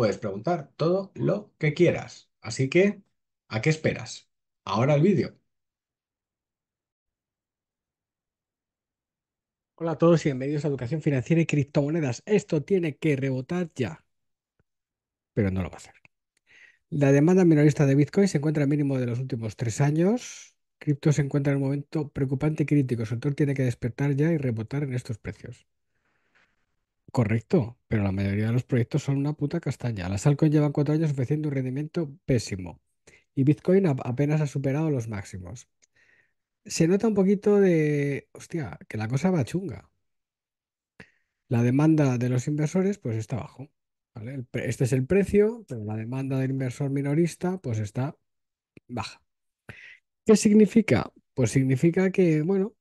puedes preguntar todo lo que quieras. Así que, ¿a qué esperas? Ahora el vídeo. Hola a todos y bienvenidos a Educación Financiera y Criptomonedas. Esto tiene que rebotar ya, pero no lo va a hacer. La demanda minorista de Bitcoin se encuentra al mínimo de los últimos tres años. Cripto se encuentra en un momento preocupante y crítico. El sector tiene que despertar ya y rebotar en estos precios. Correcto, pero la mayoría de los proyectos son una puta castaña. Las altcoins llevan cuatro años ofreciendo un rendimiento pésimo y Bitcoin apenas ha superado los máximos. Se nota un poquito de, hostia, que la cosa va chunga. La demanda de los inversores pues está bajo, Este es el precio, pero la demanda del inversor minorista pues está baja. ¿Qué significa? Pues significa que, bueno,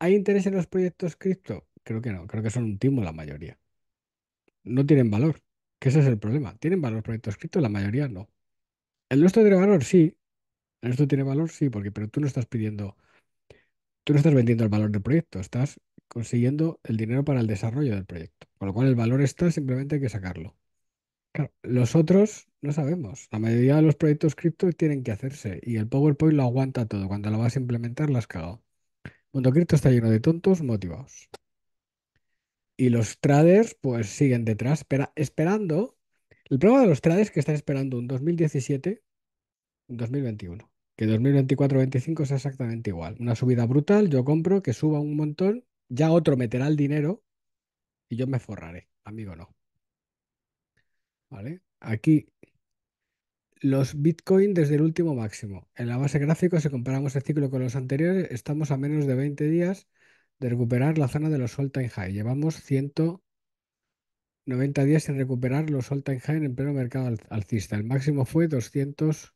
¿hay interés en los proyectos cripto? Creo que no, creo que son un timo la mayoría. No tienen valor, que ese es el problema. ¿Tienen valor proyectos cripto La mayoría no. ¿El nuestro tiene valor? Sí. ¿El nuestro tiene valor? Sí, porque pero tú no estás pidiendo, tú no estás vendiendo el valor del proyecto, estás consiguiendo el dinero para el desarrollo del proyecto. Con lo cual el valor está, simplemente hay que sacarlo. los otros no sabemos. La mayoría de los proyectos cripto tienen que hacerse y el PowerPoint lo aguanta todo. Cuando lo vas a implementar, las has cagado. Mundo cripto está lleno de tontos motivados. Y los traders pues siguen detrás, esperando. El problema de los traders que están esperando un 2017, un 2021. Que 2024 2025 es exactamente igual. Una subida brutal, yo compro, que suba un montón, ya otro meterá el dinero y yo me forraré. Amigo, no. ¿Vale? Aquí los Bitcoin desde el último máximo. En la base gráfica, si comparamos el ciclo con los anteriores, estamos a menos de 20 días de recuperar la zona de los all-time high. Llevamos 190 días sin recuperar los all-time high en el pleno mercado alcista. El máximo fue 209.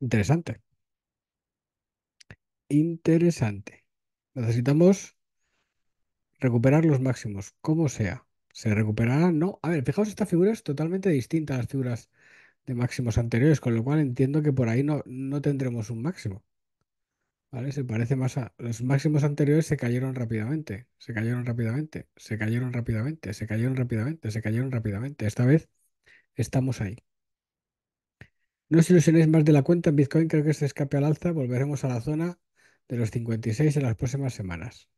Interesante. Interesante. Necesitamos recuperar los máximos, como sea. ¿Se recuperarán? No. A ver, fijaos, esta figura es totalmente distinta a las figuras de máximos anteriores, con lo cual entiendo que por ahí no, no tendremos un máximo. Se parece más a. Los máximos anteriores se cayeron rápidamente, se cayeron rápidamente, se cayeron rápidamente, se cayeron rápidamente, se cayeron rápidamente. Esta vez estamos ahí. No os ilusionéis más de la cuenta. En Bitcoin creo que se escape al alza. Volveremos a la zona de los 56 en las próximas semanas.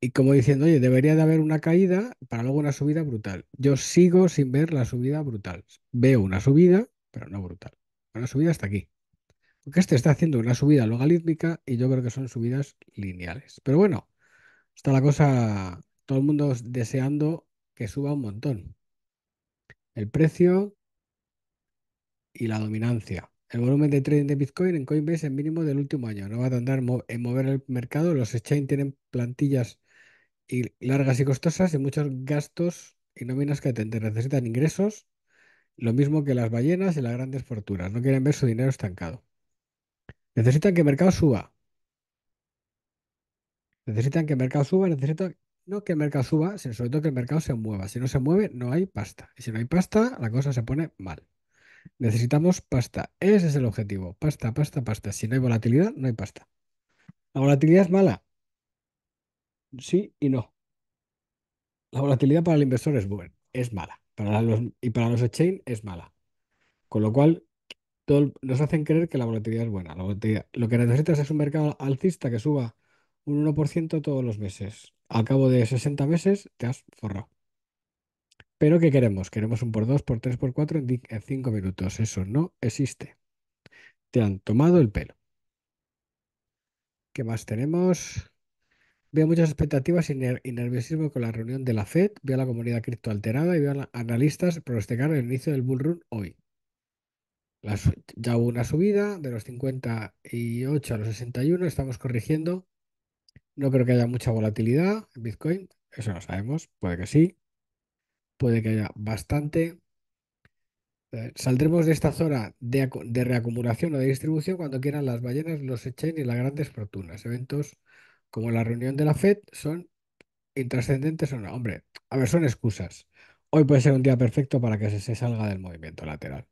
Y como diciendo, oye, debería de haber una caída para luego una subida brutal. Yo sigo sin ver la subida brutal. Veo una subida, pero no brutal. Una subida hasta aquí. Porque este está haciendo una subida logarítmica y yo creo que son subidas lineales. Pero bueno, está la cosa, todo el mundo deseando que suba un montón. El precio y la dominancia. El volumen de trading de Bitcoin en Coinbase es mínimo del último año. No va a tardar en mover el mercado. Los exchange tienen plantillas y largas y costosas y muchos gastos y nóminas que necesitan ingresos. Lo mismo que las ballenas y las grandes fortunas. No quieren ver su dinero estancado. Necesitan que el mercado suba. Necesitan que el mercado suba, necesitan no que el mercado suba, sino sobre todo que el mercado se mueva. Si no se mueve, no hay pasta. Y si no hay pasta, la cosa se pone mal. Necesitamos pasta. Ese es el objetivo. Pasta, pasta, pasta. Si no hay volatilidad, no hay pasta. ¿La volatilidad es mala? Sí y no. La volatilidad para el inversor es buena, es mala. Para los, y para los exchange es mala. Con lo cual, nos hacen creer que la volatilidad es buena. lo que necesitas es un mercado alcista que suba un 1% todos los meses. Al cabo de 60 meses te has forrado. Pero ¿qué queremos? Queremos un por 2, por 3, por 4 en 5 minutos. Eso no existe. Te han tomado el pelo. ¿Qué más tenemos? Veo muchas expectativas y, nerviosismo con la reunión de la FED, veo a la comunidad cripto alterada y veo a analistas pronosticar el inicio del bull run hoy ya hubo una subida de los 58 a los 61, estamos corrigiendo. No creo que haya mucha volatilidad en Bitcoin, eso no sabemos, puede que sí, puede que haya bastante. Eh, saldremos de esta zona de, reacumulación o de distribución cuando quieran las ballenas, los echen y las grandes fortunas. Eventos como la reunión de la FED son intrascendentes o no. Hombre, a ver, son excusas. Hoy puede ser un día perfecto para que se salga del movimiento lateral.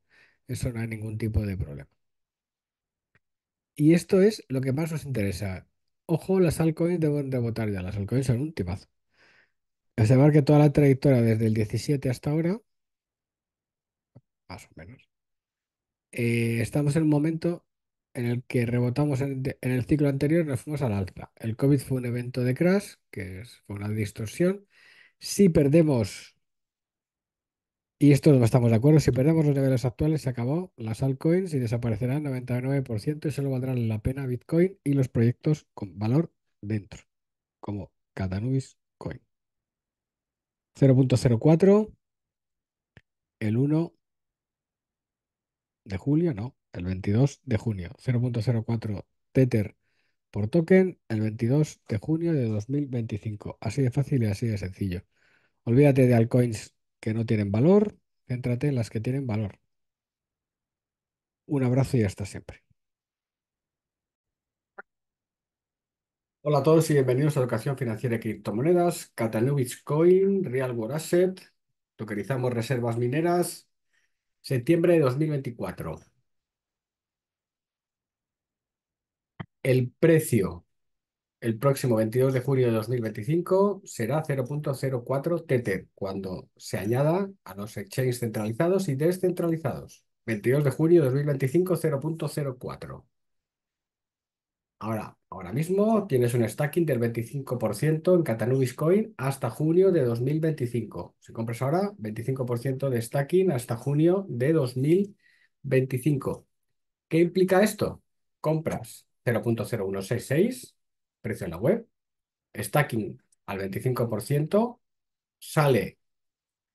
Eso no hay ningún tipo de problema. Y esto es lo que más nos interesa. Ojo, las altcoins deben rebotar ya. Las altcoins son un tipazo. A que toda la trayectoria desde el 17 hasta ahora, más o menos, eh, estamos en un momento en el que rebotamos en, el ciclo anterior, nos fuimos al alza. El COVID fue un evento de crash, que es, fue una distorsión. Si perdemos y esto no estamos de acuerdo. Si perdemos los niveles actuales, se acabó las altcoins y desaparecerán el 99% y solo valdrán la pena Bitcoin y los proyectos con valor dentro, como Catanubis Coin. 0.04, el 1 de julio, no, el 22 de junio. 0.04 Tether por token el 22 de junio de 2025. Así de fácil y así de sencillo. Olvídate de altcoins que no tienen valor, céntrate en las que tienen valor. Un abrazo y hasta siempre. Hola a todos y bienvenidos a Educación Financiera de Criptomonedas, Catalubic Coin, Real World Asset, tokenizamos reservas mineras, septiembre de 2024. El precio el próximo 22 de junio de 2025 será 0.04 TT cuando se añada a los exchanges centralizados y descentralizados. 22 de junio de 2025 0.04. Ahora, ahora mismo tienes un stacking del 25% en Catanubis Coin hasta junio de 2025. Si compras ahora, 25% de stacking hasta junio de 2025. ¿Qué implica esto? Compras 0.0166 precio en la web, stacking al 25%, sale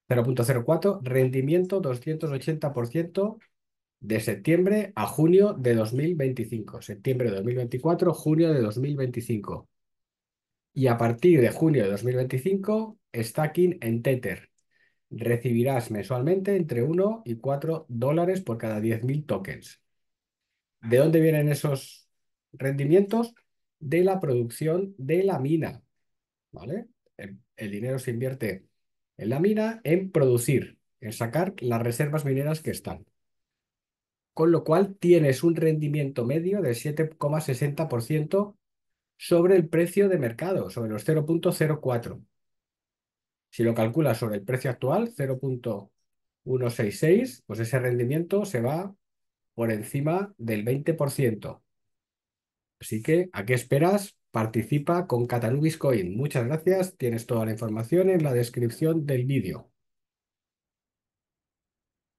0.04, rendimiento 280% de septiembre a junio de 2025. Septiembre de 2024, junio de 2025. Y a partir de junio de 2025, stacking en Tether. Recibirás mensualmente entre 1 y 4 dólares por cada 10.000 tokens. ¿De dónde vienen esos rendimientos? de la producción de la mina. ¿Vale? El, dinero se invierte en la mina en producir, en sacar las reservas mineras que están. Con lo cual tienes un rendimiento medio de 7,60% sobre el precio de mercado, sobre los 0.04. Si lo calculas sobre el precio actual, 0.166, pues ese rendimiento se va por encima del 20%. Así que, ¿a qué esperas? Participa con Catalubis Coin. Muchas gracias. Tienes toda la información en la descripción del vídeo.